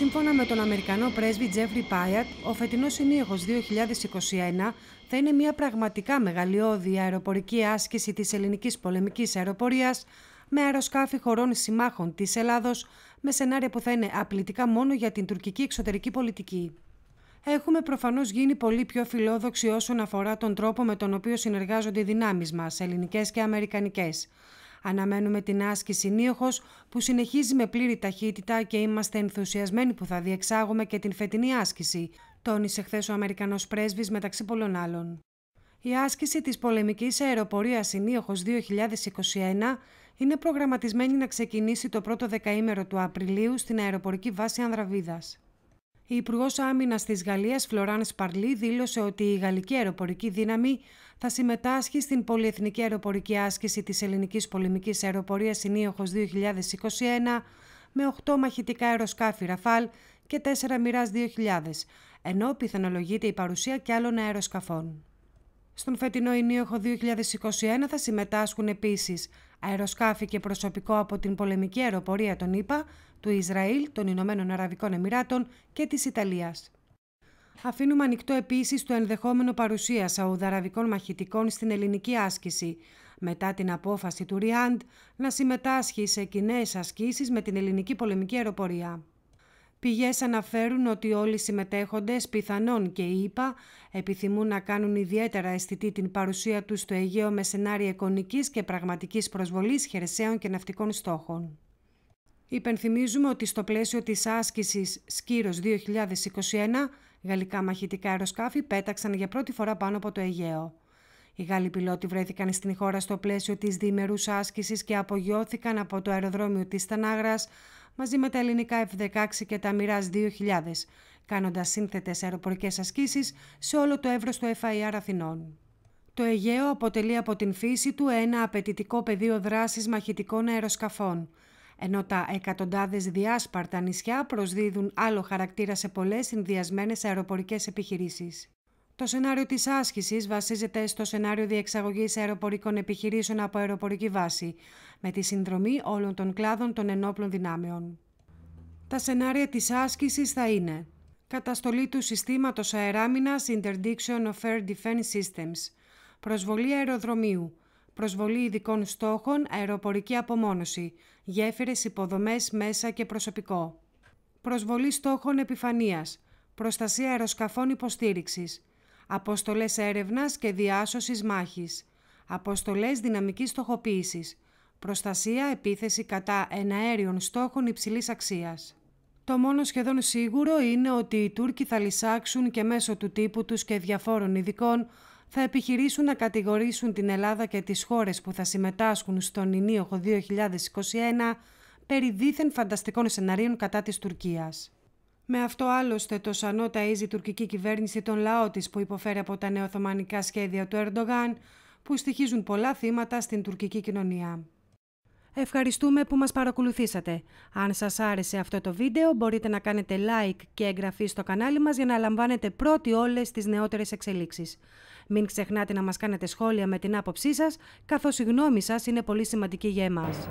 Σύμφωνα με τον Αμερικανό πρέσβη Τζέφρι Πάιατ, ο φετινός συνήγος 2021 θα είναι μια πραγματικά μεγαλειώδη αεροπορική άσκηση της ελληνικής πολεμικής αεροπορίας με αεροσκάφη χωρών συμμάχων της Ελλάδος, με σενάρια που θα είναι απλητικά μόνο για την τουρκική εξωτερική πολιτική. Έχουμε προφανώς γίνει πολύ πιο φιλόδοξοι όσον αφορά τον τρόπο με τον οποίο συνεργάζονται οι δυνάμεις μας, ελληνικές και αμερικανικές. Αναμένουμε την άσκηση Νίωχος που συνεχίζει με πλήρη ταχύτητα και είμαστε ενθουσιασμένοι που θα διεξάγουμε και την φετινή άσκηση, τόνισε χθες ο Αμερικανός Πρέσβης μεταξύ πολλών άλλων. Η άσκηση της Πολεμικής αεροπορίας Νίωχο 2021 είναι προγραμματισμένη να ξεκινήσει το πρώτο δεκαήμερο του Απριλίου στην αεροπορική βάση Ανδραβίδας. Η Υπουργός Άμυνας της Γαλλίας, Φλωράν Σπαρλή, δήλωσε ότι η Γαλλική Αεροπορική Δύναμη θα συμμετάσχει στην Πολυεθνική Αεροπορική Άσκηση της Ελληνικής Πολεμικής Αεροπορίας Συνήχο 2021 με 8 μαχητικά αεροσκάφη Ραφάλ και 4 μοιρά 2000, ενώ πιθανολογείται η παρουσία κι άλλων αεροσκαφών. Στον φετινό Ινίωχο 2021 θα συμμετάσχουν επίσης αεροσκάφη και προσωπικό από την πολεμική αεροπορία των ΗΠΑ, του Ισραήλ, των Ηνωμένων Αραβικών Εμμυράτων και της Ιταλίας. Αφήνουμε ανοιχτό επίσης το ενδεχόμενο παρουσίας Σαουδαραβικών μαχητικών στην ελληνική άσκηση, μετά την απόφαση του Ριάντ να συμμετάσχει σε κοινές ασκήσεις με την ελληνική πολεμική αεροπορία. Πηγές αναφέρουν ότι όλοι οι συμμετέχοντες, πιθανόν και οι ΙΠΑ, επιθυμούν να κάνουν ιδιαίτερα αισθητή την παρουσία τους στο Αιγαίο με σενάρια εικονικής και πραγματικής προσβολής χερσαίων και ναυτικών στόχων. Υπενθυμίζουμε ότι στο πλαίσιο της άσκησης Σκύρος 2021, γαλλικά μαχητικά αεροσκάφη πέταξαν για πρώτη φορά πάνω από το Αιγαίο. Οι Γάλλοι πιλότοι βρέθηκαν στην χώρα στο πλαίσιο της διημερούς άσκησης και απογειώθηκαν από το αεροδρόμιο της Τανάγρας μαζί με τα ελληνικά F-16 και τα Mirage 2000, κάνοντας σύνθετες αεροπορικές ασκήσεις σε όλο το εύρος του FIR Αθηνών. Το Αιγαίο αποτελεί από την φύση του ένα απαιτητικό πεδίο δράσης μαχητικών αεροσκαφών, ενώ τα εκατοντάδες διάσπαρτα νησιά προσδίδουν άλλο χαρακτήρα σε πολλές συνδυασμένες αεροπορικές επιχειρήσεις. Το σενάριο της άσκησης βασίζεται στο σενάριο διεξαγωγής αεροπορικών επιχειρήσεων από αεροπορική βάση, με τη συνδρομή όλων των κλάδων των ενόπλων δυνάμεων. Τα σενάρια της άσκησης θα είναι καταστολή του συστήματος αεράμινας Interdiction of Air Defense Systems, προσβολή αεροδρομίου, προσβολή ειδικών στόχων, αεροπορική απομόνωση, γέφυρες, υποδομές, μέσα και προσωπικό, προσβολή στόχων επιφανείας, προστασία αεροσκαφών υποστήριξης, αποστολές έρευνας και διάσωσης μάχης, αποστολές δυναμικής στοχοποίησης, προστασία επίθεση κατά εναέριων στόχων υψηλής αξίας. Το μόνο σχεδόν σίγουρο είναι ότι οι Τούρκοι θα λυσάξουν και μέσω του τύπου τους και διαφόρων ειδικών θα επιχειρήσουν να κατηγορήσουν την Ελλάδα και τις χώρες που θα συμμετάσχουν στον Ινίωχο 2021 περί δίθεν φανταστικών σεναρίων κατά της Τουρκίας. Με αυτό άλλωστε το σανό ταΐζει η τουρκική κυβέρνηση τον λαό της που υποφέρει από τα νεοθωμανικά σχέδια του Ερντογάν που στοιχίζουν πολλά θύματα στην τουρκική κοινωνία. Ευχαριστούμε που μας παρακολουθήσατε. Αν σας άρεσε αυτό το βίντεο μπορείτε να κάνετε like και εγγραφή στο κανάλι μας για να λαμβάνετε πρώτοι όλες τις νεότερες εξελίξεις. Μην ξεχνάτε να μας κάνετε σχόλια με την άποψή σας, καθώς η γνώμη σας είναι πολύ σημαντική για εμάς.